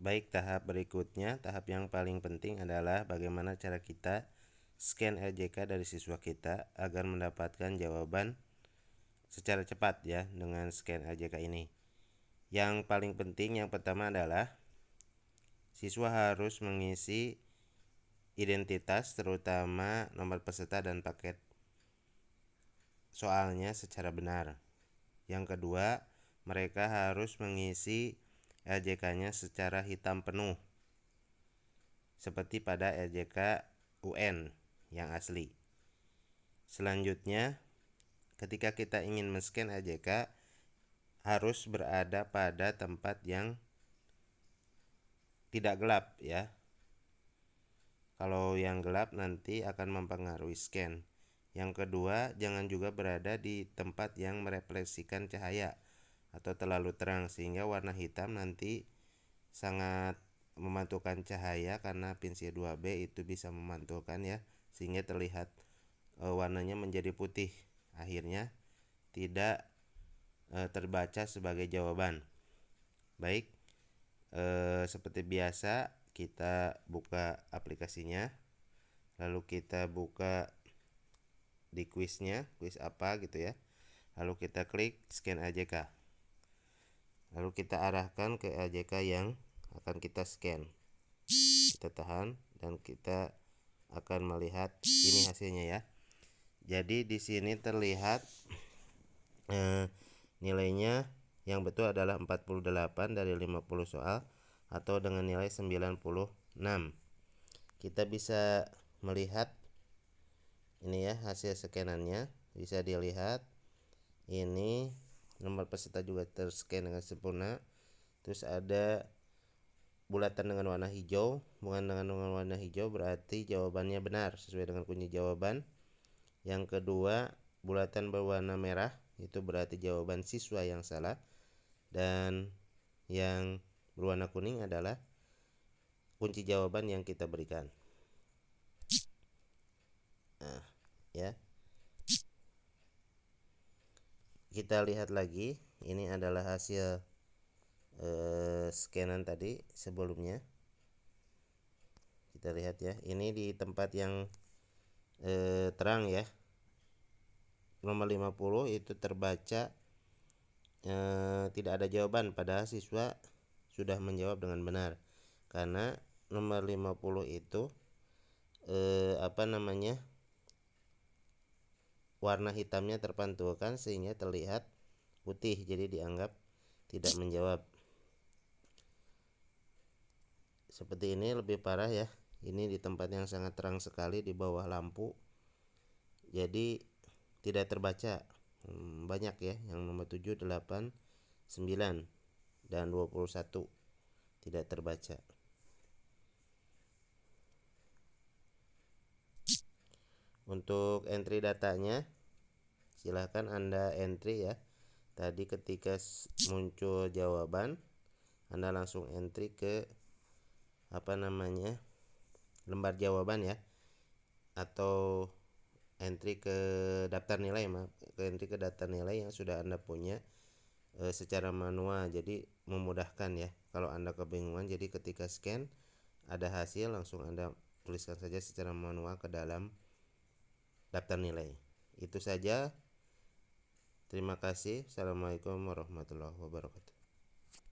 Baik, tahap berikutnya, tahap yang paling penting adalah bagaimana cara kita scan LJK dari siswa kita agar mendapatkan jawaban secara cepat ya dengan scan LJK ini. Yang paling penting yang pertama adalah siswa harus mengisi identitas terutama nomor peserta dan paket soalnya secara benar. Yang kedua, mereka harus mengisi LJK-nya secara hitam penuh seperti pada LJK UN yang asli. Selanjutnya, ketika kita ingin men-scan LJK harus berada pada tempat yang tidak gelap ya. Kalau yang gelap nanti akan mempengaruhi scan. Yang kedua, jangan juga berada di tempat yang merefleksikan cahaya atau terlalu terang sehingga warna hitam nanti sangat memantulkan cahaya karena c 2B itu bisa memantulkan ya sehingga terlihat e, warnanya menjadi putih akhirnya tidak e, terbaca sebagai jawaban baik e, seperti biasa kita buka aplikasinya lalu kita buka di quiznya quiz apa gitu ya lalu kita klik scan AJK lalu kita arahkan ke LJK yang akan kita scan kita tahan dan kita akan melihat ini hasilnya ya jadi di sini terlihat eh, nilainya yang betul adalah 48 dari 50 soal atau dengan nilai 96 kita bisa melihat ini ya hasil scanannya. bisa dilihat ini nomor peserta juga terscan dengan sempurna terus ada bulatan dengan warna hijau bukan dengan, warna hijau berarti jawabannya benar sesuai dengan kunci jawaban yang kedua bulatan berwarna merah itu berarti jawaban siswa yang salah dan yang berwarna kuning adalah kunci jawaban yang kita berikan kita lihat lagi ini adalah hasil eh, scanan tadi sebelumnya kita lihat ya ini di tempat yang eh, terang ya nomor 50 itu terbaca eh, tidak ada jawaban padahal siswa sudah menjawab dengan benar karena nomor 50 itu eh, apa namanya warna hitamnya terpantulkan sehingga terlihat putih jadi dianggap tidak menjawab seperti ini lebih parah ya ini di tempat yang sangat terang sekali di bawah lampu jadi tidak terbaca hmm, banyak ya yang nomor 7 8 9 dan 21 tidak terbaca untuk entry datanya silahkan anda entry ya tadi ketika muncul jawaban anda langsung entry ke apa namanya lembar jawaban ya atau entry ke daftar nilai ma ke entry ke daftar nilai yang sudah anda punya e, secara manual jadi memudahkan ya kalau anda kebingungan jadi ketika scan ada hasil langsung anda tuliskan saja secara manual ke dalam daftar nilai. Itu saja. Terima kasih. Assalamualaikum warahmatullahi wabarakatuh.